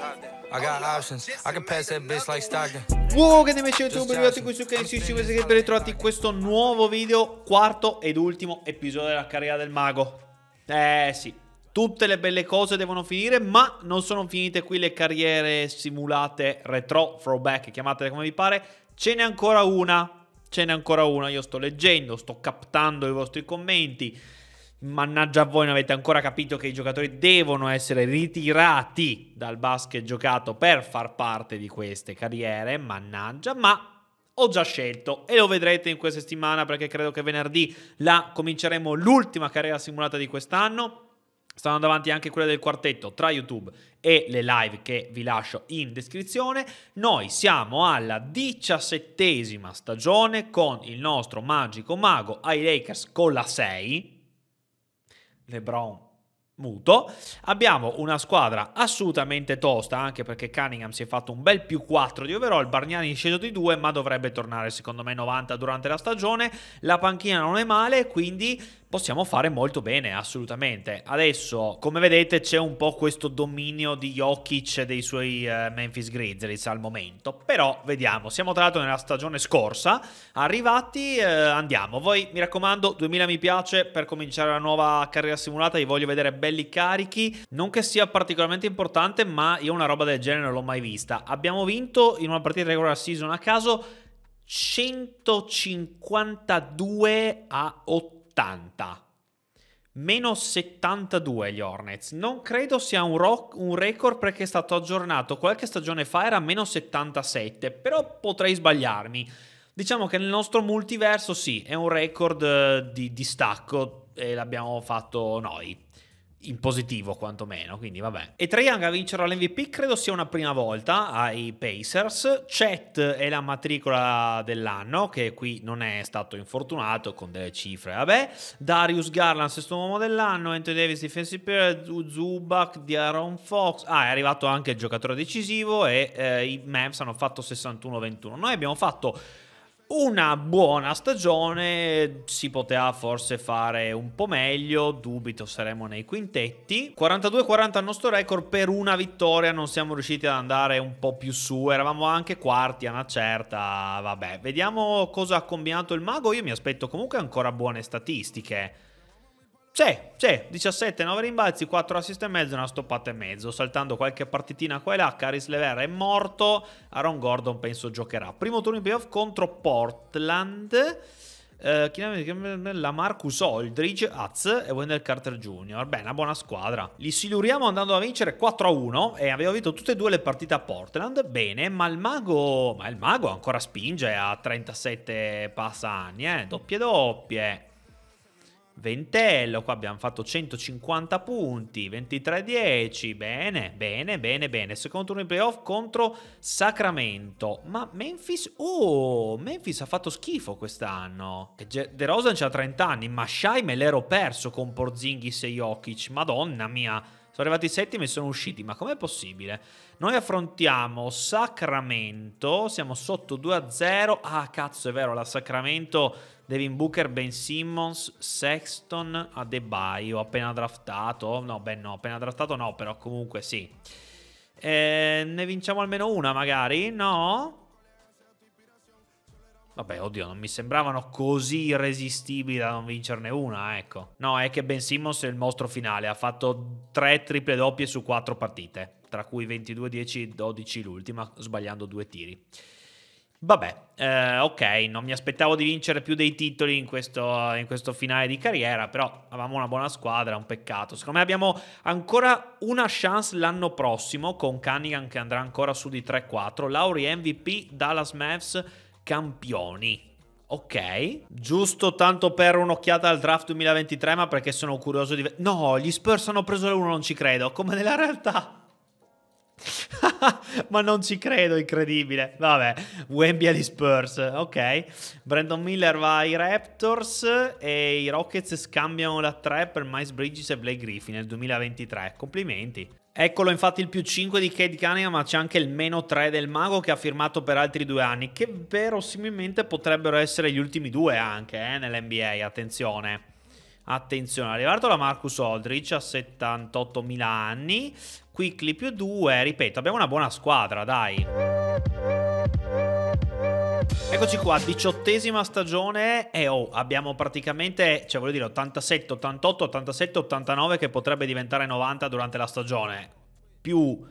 I got options. I can pass that bitch like Stockton. Wow, che ne invece YouTube, arrivati qui su KCC, voi siete ritrovati in questo nuovo video, quarto ed ultimo episodio della carriera del mago. Eh sì, tutte le belle cose devono finire, ma non sono finite qui le carriere simulate retro, throwback, chiamatele come vi pare. Ce n'è ancora una, ce n'è ancora una, io sto leggendo, sto captando i vostri commenti. Mannaggia a voi, non avete ancora capito che i giocatori devono essere ritirati dal basket giocato per far parte di queste carriere. Mannaggia, ma ho già scelto e lo vedrete in questa settimana perché credo che venerdì la cominceremo l'ultima carriera simulata di quest'anno. Stanno andando avanti anche quella del quartetto tra YouTube e le live che vi lascio in descrizione. Noi siamo alla diciassettesima stagione con il nostro magico mago ai Lakers con la 6 LeBron muto. Abbiamo una squadra assolutamente tosta, anche perché Cunningham si è fatto un bel più 4 di overall, Bargnani è sceso di 2, ma dovrebbe tornare secondo me 90 durante la stagione. La panchina non è male, quindi possiamo fare molto bene, assolutamente. Adesso, come vedete, c'è un po' questo dominio di Jokic e dei suoi eh, Memphis Grizzlies al momento, però vediamo, siamo tra l'altro nella stagione scorsa, arrivati, eh, andiamo. Voi, mi raccomando, 2000 mi piace per cominciare la nuova carriera simulata, vi voglio vedere belli carichi, non che sia particolarmente importante, ma io una roba del genere non l'ho mai vista. Abbiamo vinto in una partita regular season a caso 152 a 8 70. Meno 72 gli Hornets. Non credo sia un, rock, un, record perché è stato aggiornato qualche stagione fa, era meno 77, però potrei sbagliarmi. Diciamo che nel nostro multiverso sì, è un record eh, di distacco e l'abbiamo fatto noi in positivo quantomeno, quindi vabbè. E Trae Young a vincere l'MVP credo sia una prima volta ai Pacers, Chet è la matricola dell'anno che qui non è stato infortunato con delle cifre, vabbè, Darius Garland sesto uomo dell'anno, Anthony Davis defensive player, Zubac Diaron Fox, ah è arrivato anche il giocatore decisivo e eh, i Mavs hanno fatto 61-21, noi abbiamo fatto una buona stagione, si poteva forse fare un po' meglio, dubito saremo nei quintetti. 42-40 il nostro record, per una vittoria non siamo riusciti ad andare un po' più su, eravamo anche quarti a una certa, vabbè. Vediamo cosa ha combinato il mago, io mi aspetto comunque ancora buone statistiche. C'è, c'è, 17, 9 rimbalzi, 4 assist e mezzo, una stoppata e mezzo, saltando qualche partitina qua e là, Caris Lever è morto, Aaron Gordon penso giocherà. Primo turno in playoff contro Portland, eh, la Marcus Aldridge, Haz e Wendell Carter Jr. Beh, una buona squadra. Li siluriamo andando a vincere 4-1 e avevo vinto tutte e due le partite a Portland, bene, ma il mago, ma il mago ancora spinge a 37 passa anni, eh, doppie doppie. Ventello, qua abbiamo fatto 150 punti, 23-10, bene, bene, bene, bene. Secondo turno in playoff contro Sacramento. Ma Memphis, oh, Memphis ha fatto schifo quest'anno. De Rosa c'ha 30 anni, ma Shai me l'ero perso con Porzinghi e Jokic, madonna mia. Sono arrivati settimi e sono usciti, ma com'è possibile? Noi affrontiamo Sacramento, siamo sotto 2-0. Ah, cazzo, è vero, la Sacramento, Devin Booker, Ben Simmons, Sexton, Adebayo, appena draftato. No, beh no, appena draftato no, però comunque sì. Eh, ne vinciamo almeno una magari? No? Vabbè, oddio, non mi sembravano così irresistibili da non vincerne una, ecco. No, è che Ben Simmons è il mostro finale, ha fatto tre triple doppie su quattro partite, tra cui 22-10-12 l'ultima, sbagliando due tiri. Vabbè, eh, ok, non mi aspettavo di vincere più dei titoli in questo, in questo, finale di carriera, però avevamo una buona squadra, un peccato. Secondo me abbiamo ancora una chance l'anno prossimo con Cunningham che andrà ancora su di 3-4, Lauri MVP, Dallas Mavs campioni. Ok, giusto tanto per un'occhiata al draft 2023, ma perché sono curioso di... No, gli Spurs hanno preso l'uno, non ci credo, come nella realtà. ma non ci credo, incredibile. Vabbè, Wemby agli Spurs, ok. Brandon Miller va ai Raptors e i Rockets scambiano la 3 per Miles Bridges e Blake Griffin nel 2023. Complimenti. Eccolo infatti il più 5 di Cade Cunningham, ma c'è anche il meno 3 del mago che ha firmato per altri due anni, che verosimilmente potrebbero essere gli ultimi due anche eh, nell'NBA, attenzione. Attenzione, è arrivato la Marcus Aldrich a 78.000 anni, Quickly più 2, ripeto, abbiamo una buona squadra, dai. Eccoci qua, diciottesima stagione e oh, abbiamo praticamente, cioè voglio dire, 87, 88, 87, 89 che potrebbe diventare 90 durante la stagione. Più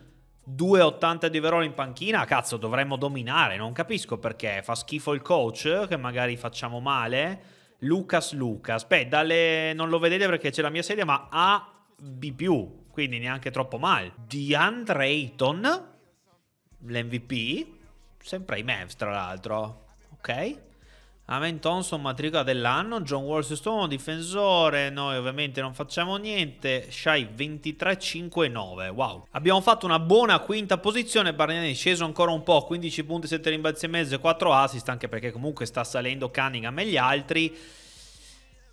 2,80 di Verona in panchina, cazzo, dovremmo dominare, non capisco perché. Fa schifo il coach, che magari facciamo male. Lucas Lucas, beh, dalle... non lo vedete perché c'è la mia sedia, ma A, B+, quindi neanche troppo male. DeAndre Ayton, l'MVP, sempre i Mavs tra l'altro ok? Amen Thompson, matricola dell'anno, John Wolfstone, difensore, noi ovviamente non facciamo niente, Shai 23-5-9, wow. Abbiamo fatto una buona quinta posizione, Bargnani è sceso ancora un po', 15 punti, 7 rimbalzi e mezzo, 4 assist, anche perché comunque sta salendo Cunningham e gli altri.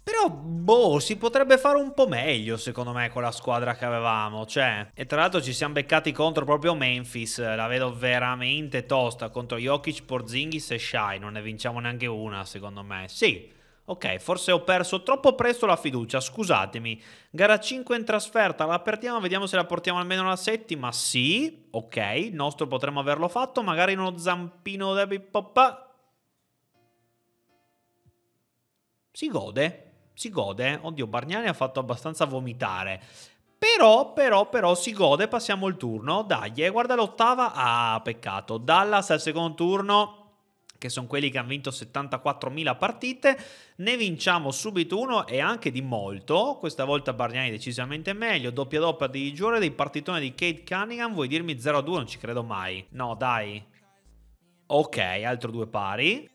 Però, boh, si potrebbe fare un po' meglio, secondo me, con la squadra che avevamo. Cioè, e tra l'altro ci siamo beccati contro proprio Memphis. La vedo veramente tosta contro Jokic, Porzingis e Shai. Non ne vinciamo neanche una, secondo me. Sì, Ok, forse ho perso troppo presto la fiducia, scusatemi. Gara 5 in trasferta, la apertiamo, vediamo se la portiamo almeno alla settima. Sì, ok, il nostro potremmo averlo fatto, magari uno zampino da bipoppa. Si gode si gode. Eh. Oddio, Barniani ha fatto abbastanza vomitare. Però, però, però si gode, passiamo il turno. Dai, eh, guarda l'ottava. Ah, peccato. Dallas al secondo turno che sono quelli che hanno vinto 74.000 partite, ne vinciamo subito uno e anche di molto, questa volta Barniani decisamente meglio, doppia doppia di Giore dei partitone di Kate Cunningham, vuoi dirmi 0-2? Non ci credo mai. No, dai. Ok, altro due pari.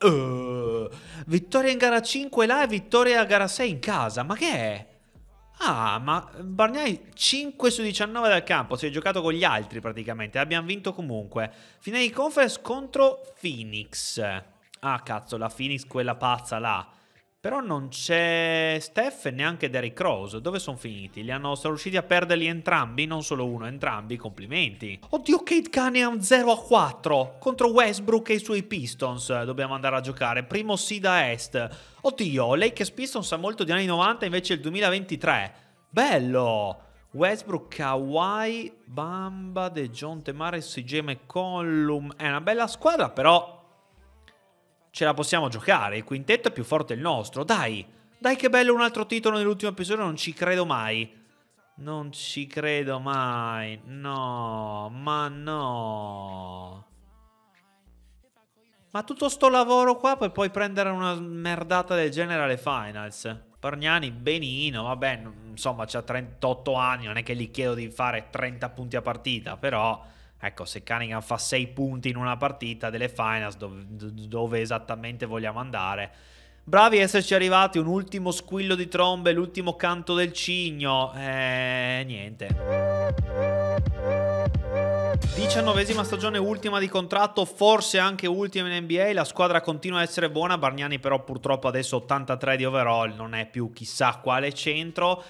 Uh, Vittoria in gara 5 là e vittoria a gara 6 in casa. Ma che è? Ah, ma Bargnai 5 su 19 dal campo, si è giocato con gli altri praticamente, abbiamo vinto comunque. Finale di conference contro Phoenix. Ah, cazzo, la Phoenix quella pazza là. Però non c'è Steph e neanche Derrick Rose. Dove sono finiti? Li hanno, sono riusciti a perderli entrambi, non solo uno, entrambi. Complimenti. Oddio, Kate Cunningham 0 a 4 contro Westbrook e i suoi Pistons. Dobbiamo andare a giocare. Primo seed da est. Oddio, Lakers Pistons ha molto di anni 90, invece il 2023. Bello. Westbrook, Kawhi, Bamba, De Jonte, Mares, CG McCollum. È una bella squadra, però ce la possiamo giocare, il quintetto è più forte il nostro, dai, dai che bello un altro titolo nell'ultimo episodio, non ci credo mai. Non ci credo mai, no, ma no. Ma tutto sto lavoro qua per poi prendere una merdata del genere alle finals. Pargnani, benino, vabbè, insomma, c'ha 38 anni, non è che gli chiedo di fare 30 punti a partita, però... Ecco, se Cunningham fa 6 punti in una partita delle finals, dove, dove esattamente vogliamo andare? Bravi a esserci arrivati, un ultimo squillo di trombe, l'ultimo canto del cigno. Eh, niente. Diciannovesima stagione ultima di contratto, forse anche ultima in NBA, la squadra continua a essere buona, Bargnani però purtroppo adesso 83 di overall, non è più chissà quale centro,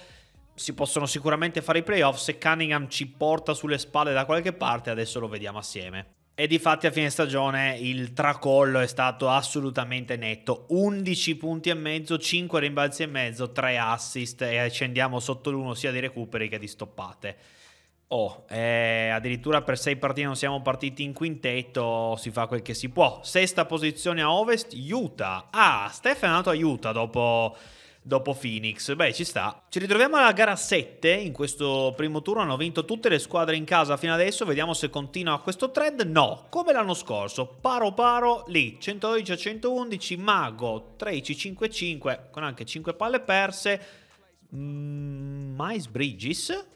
si possono sicuramente fare i playoff. Se Cunningham ci porta sulle spalle da qualche parte, adesso lo vediamo assieme. E di fatti a fine stagione il tracollo è stato assolutamente netto. 11 punti e mezzo, 5 rimbalzi e mezzo, 3 assist e scendiamo sotto l'uno sia di recuperi che di stoppate. Oh, eh, addirittura per 6 partite non siamo partiti in quintetto, si fa quel che si può. Sesta posizione a ovest, Utah. Ah, Steph è andato a Utah dopo dopo Phoenix. Beh, ci sta. Ci ritroviamo alla gara 7 in questo primo turno. Hanno vinto tutte le squadre in casa fino adesso. Vediamo se continua questo trend. No, come l'anno scorso. Paro paro lì. 112 a 111. Mago 13-5-5 con anche 5 palle perse. Mm, Miles Bridges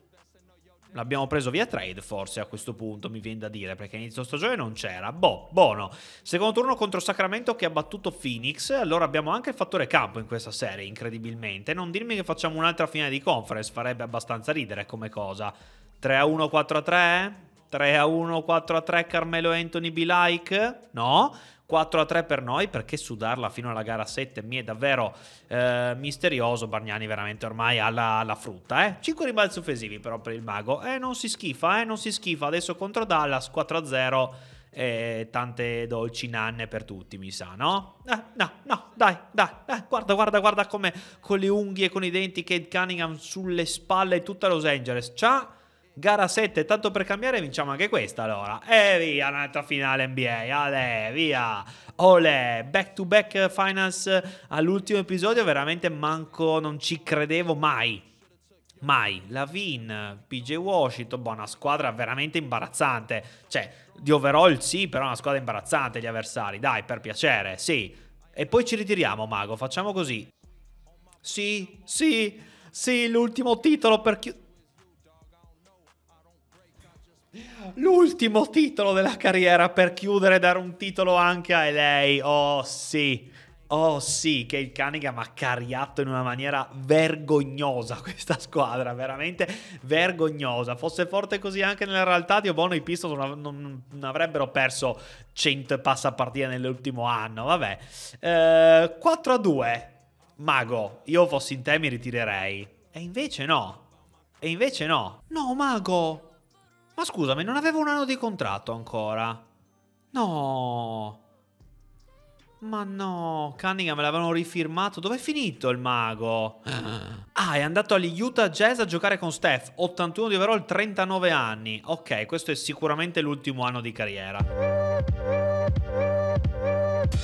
L'abbiamo preso via trade forse a questo punto, mi viene da dire, perché inizio stagione non c'era. Boh, buono. Secondo turno contro Sacramento che ha battuto Phoenix. Allora abbiamo anche il fattore campo in questa serie, incredibilmente. Non dirmi che facciamo un'altra finale di conference, farebbe abbastanza ridere come cosa. 3 a 1, 4 a 3? 3 a 1, 4 a 3 Carmelo Anthony Bilike? No? 4 a 3 per noi perché sudarla fino alla gara 7 mi è davvero eh, misterioso. Bargnani veramente ormai alla, alla frutta. Eh? 5 rimbalzi offensivi però per il mago. Eh, non si schifa, eh, non si schifa. Adesso contro Dallas 4 a 0 e tante dolci nanne per tutti, mi sa, no? Eh, no, no, dai, dai, eh, guarda, guarda, guarda come con le unghie e con i denti Kate Cunningham sulle spalle e tutta Los Angeles. Ciao! gara 7, tanto per cambiare vinciamo anche questa allora. E via, un'altra finale NBA, ale, via. Ole, back to back finals all'ultimo episodio, veramente manco, non ci credevo mai. Mai. Lavin, PJ Washington, boh, una squadra veramente imbarazzante. Cioè, di overall sì, però una squadra imbarazzante gli avversari, dai, per piacere, sì. E poi ci ritiriamo, Mago, facciamo così. Sì, sì, sì, l'ultimo titolo per chiudere. L'ultimo titolo della carriera per chiudere e dare un titolo anche a lei. Oh sì. Oh sì, che il Cunningham ha cariato in una maniera vergognosa questa squadra, veramente vergognosa. Fosse forte così anche nella realtà, Dio buono, i Pistons non, non, non avrebbero perso 100 passa nell'ultimo anno, vabbè. Eh, 4 a 2, Mago, io fossi in te mi ritirerei. E invece no, e invece no. No, Mago, ma scusami, non avevo un anno di contratto ancora. No. Ma no, Cunningham me l'avevano rifirmato. Dov'è finito il mago? Ah. ah, è andato agli Utah Jazz a giocare con Steph, 81 di overall, 39 anni. Ok, questo è sicuramente l'ultimo anno di carriera.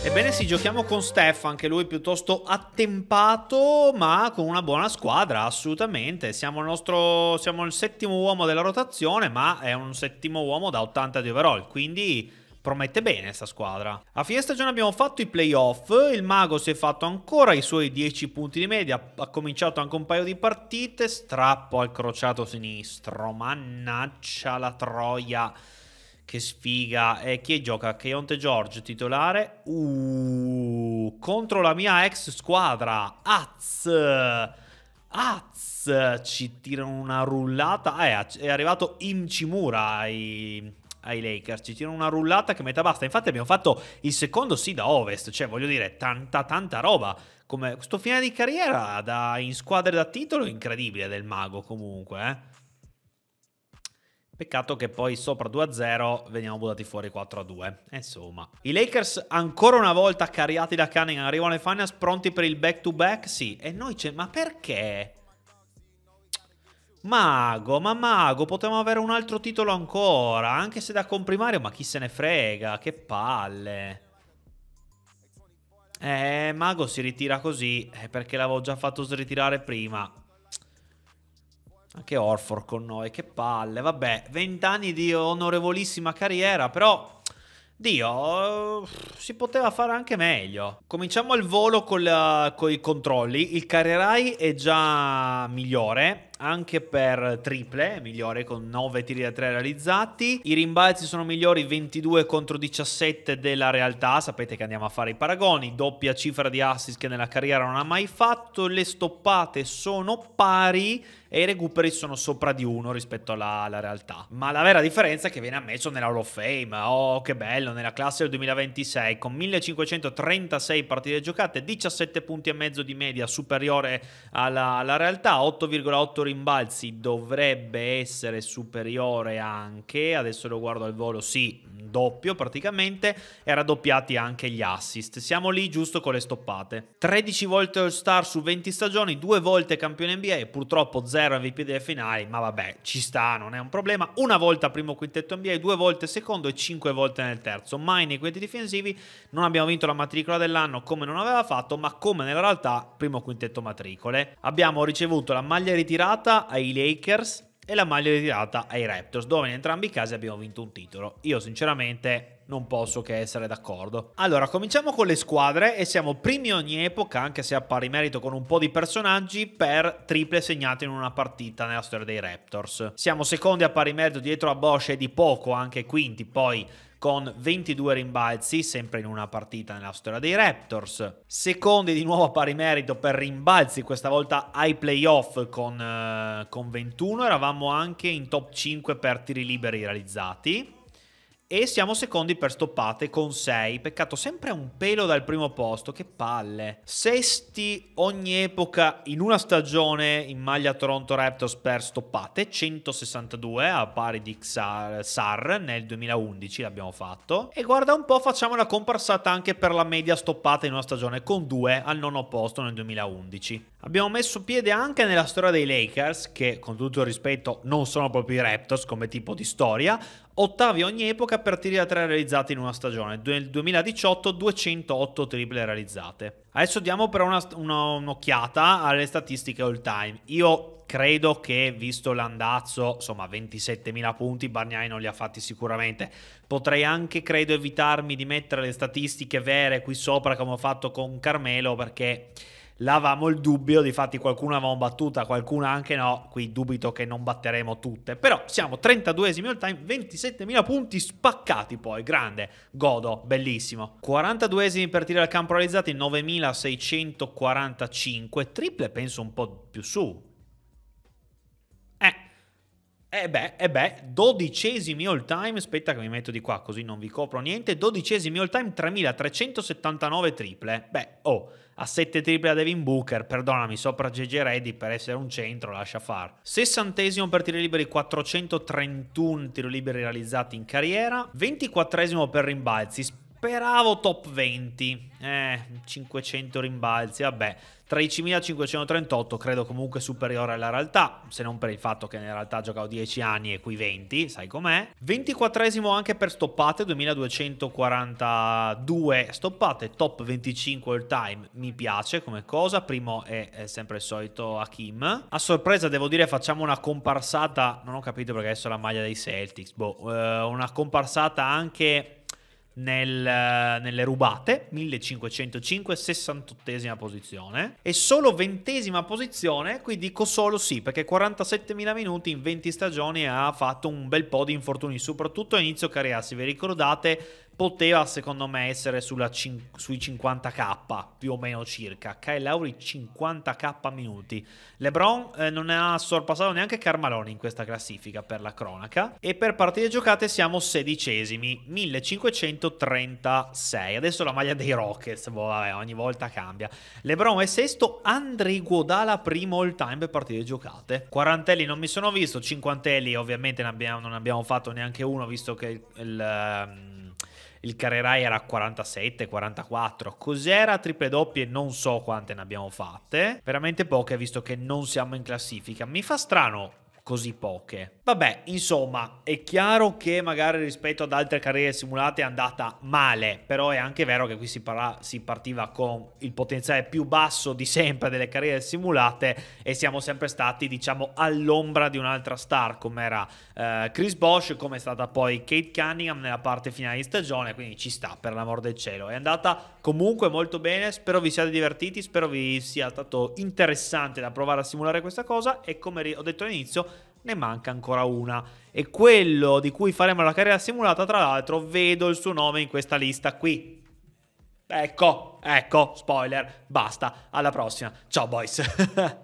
Ebbene sì, giochiamo con Steph, anche lui piuttosto attempato, ma con una buona squadra, assolutamente. Siamo il, nostro, siamo il settimo uomo della rotazione, ma è un settimo uomo da 80 di overall, quindi promette bene questa squadra. A fine stagione abbiamo fatto i playoff, il mago si è fatto ancora i suoi 10 punti di media, ha cominciato anche un paio di partite, strappo al crociato sinistro, mannaccia la troia. Che sfiga. E chi gioca? Keonte George, titolare. Uh, contro la mia ex squadra. Az. Az. Ci tirano una rullata. Ah, è arrivato Imcimura ai ai Lakers. Ci tirano una rullata che metà basta. Infatti, abbiamo fatto il secondo sì da ovest. Cioè, voglio dire, tanta, tanta roba. Come questo finale di carriera da, in squadre da titolo, incredibile del mago, comunque. Eh? Peccato che poi sopra 2-0 veniamo buttati fuori 4-2. Eh, insomma, i Lakers ancora una volta cariati da Cunningham arrivano ai finals pronti per il back-to-back? Sì, e noi c'è... Ma perché? Mago, ma Mago, potevamo avere un altro titolo ancora, anche se da comprimario, ma chi se ne frega, che palle. Eh, Mago si ritira così, Eh, perché l'avevo già fatto sritirare prima anche Orfor con noi, che palle, vabbè, vent'anni di onorevolissima carriera, però Dio, si poteva fare anche meglio. Cominciamo il volo con, i controlli. Il Carrerai è già migliore anche per triple, migliore con 9 tiri da 3 realizzati. I rimbalzi sono migliori 22 contro 17 della realtà, sapete che andiamo a fare i paragoni, doppia cifra di assist che nella carriera non ha mai fatto, le stoppate sono pari e i recuperi sono sopra di uno rispetto alla, alla, realtà. Ma la vera differenza è che viene ammesso nell'Hall of Fame. Oh, che bello! Nella classe del 2026, con 1536 partite giocate, 17 punti e mezzo di media superiore alla, alla realtà, 8,8 rimbalzi rimbalzi dovrebbe essere superiore anche, adesso lo guardo al volo, sì, doppio praticamente, e raddoppiati anche gli assist. Siamo lì giusto con le stoppate. 13 volte All-Star su 20 stagioni, 2 volte campione NBA purtroppo 0 MVP delle finali, ma vabbè, ci sta, non è un problema. Una volta primo quintetto NBA, 2 volte secondo e 5 volte nel terzo. Mai nei quintetti difensivi non abbiamo vinto la matricola dell'anno come non aveva fatto, ma come nella realtà primo quintetto matricole. Abbiamo ricevuto la maglia ritirata ritirata ai Lakers e la maglia ritirata ai Raptors, dove in entrambi i casi abbiamo vinto un titolo. Io sinceramente non posso che essere d'accordo. Allora, cominciamo con le squadre e siamo primi ogni epoca, anche se a pari merito con un po' di personaggi, per triple segnate in una partita nella storia dei Raptors. Siamo secondi a pari merito dietro a Bosch e di poco, anche quinti, poi con 22 rimbalzi, sempre in una partita nella storia dei Raptors. Secondi di nuovo a pari merito per rimbalzi, questa volta ai playoff con, eh, con 21. Eravamo anche in top 5 per tiri liberi realizzati. E siamo secondi per stoppate con 6. Peccato, sempre un pelo dal primo posto. Che palle. Sesti ogni epoca in una stagione in maglia Toronto Raptors per stoppate. 162 a pari di Xar, Sar nel 2011 l'abbiamo fatto. E guarda un po', facciamo la comparsata anche per la media stoppata in una stagione con 2 al nono posto nel 2011. Abbiamo messo piede anche nella storia dei Lakers, che con tutto il rispetto non sono proprio i Raptors come tipo di storia, ottavi ogni epoca per tiri da tre realizzati in una stagione, nel 2018 208 triple realizzate. Adesso diamo però una, una, un'occhiata alle statistiche all time. Io credo che visto l'andazzo, insomma 27.000 punti, Bargnani non li ha fatti sicuramente. Potrei anche, credo, evitarmi di mettere le statistiche vere qui sopra come ho fatto con Carmelo perché L'avamo il dubbio, difatti qualcuno l'avevamo battuta, qualcuno anche no, qui dubito che non batteremo tutte, però siamo 32esimi all time, 27.000 punti spaccati poi, grande, godo, bellissimo. 42esimi per tiri al campo realizzati, 9.645, triple penso un po' più su, eh beh, eh beh, dodicesimi all time, aspetta che mi metto di qua così non vi copro niente, dodicesimi all time 3379 triple, beh, oh, a 7 triple da Devin Booker, perdonami, sopra GG Reddy per essere un centro, lascia far. Sessantesimo per tiro liberi, 431 tiro liberi realizzati in carriera, Ventiquattresimo per rimbalzi, speravo top 20, eh, 500 rimbalzi, vabbè, 13.538 credo comunque superiore alla realtà, se non per il fatto che in realtà giocavo 10 anni e qui 20, sai com'è. 24esimo anche per stoppate, 2242 stoppate, top 25 all time, mi piace come cosa, primo è, è sempre il solito Hakim. A sorpresa devo dire facciamo una comparsata, non ho capito perché adesso è la maglia dei Celtics, boh, eh, una comparsata anche nel, nelle rubate, 1505, 68esima posizione e solo ventesima posizione, qui dico solo sì perché 47.000 minuti in 20 stagioni ha fatto un bel po' di infortuni, soprattutto a inizio carriera, se vi ricordate poteva secondo me essere cin- sui 50k più o meno circa. Kyle Lowry 50k minuti. LeBron eh, non ha sorpassato neanche Carmaloni in questa classifica per la cronaca e per partite giocate siamo sedicesimi, 1536. Adesso la maglia dei Rockets, boh, vabbè, ogni volta cambia. LeBron è sesto, Andrei Guodala primo all time per partite giocate. Quarantelli non mi sono visto, cinquantelli ovviamente ne abbiamo, non abbiamo fatto neanche uno visto che il, il ehm, il Carrerai high era 47, 44. Cos'era triple doppie? Non so quante ne abbiamo fatte. Veramente poche, visto che non siamo in classifica. Mi fa strano così poche. Vabbè, insomma, è chiaro che magari rispetto ad altre carriere simulate è andata male, però è anche vero che qui si, parla, si, partiva con il potenziale più basso di sempre delle carriere simulate e siamo sempre stati, diciamo, all'ombra di un'altra star come era eh, Chris Bosch, come è stata poi Kate Cunningham nella parte finale di stagione, quindi ci sta, per l'amor del cielo. È andata comunque molto bene, spero vi siate divertiti, spero vi sia stato interessante da provare a simulare questa cosa e come ho detto all'inizio ne manca ancora una. E quello di cui faremo la carriera simulata, tra l'altro, vedo il suo nome in questa lista qui. Ecco, ecco, spoiler, basta, alla prossima. Ciao boys.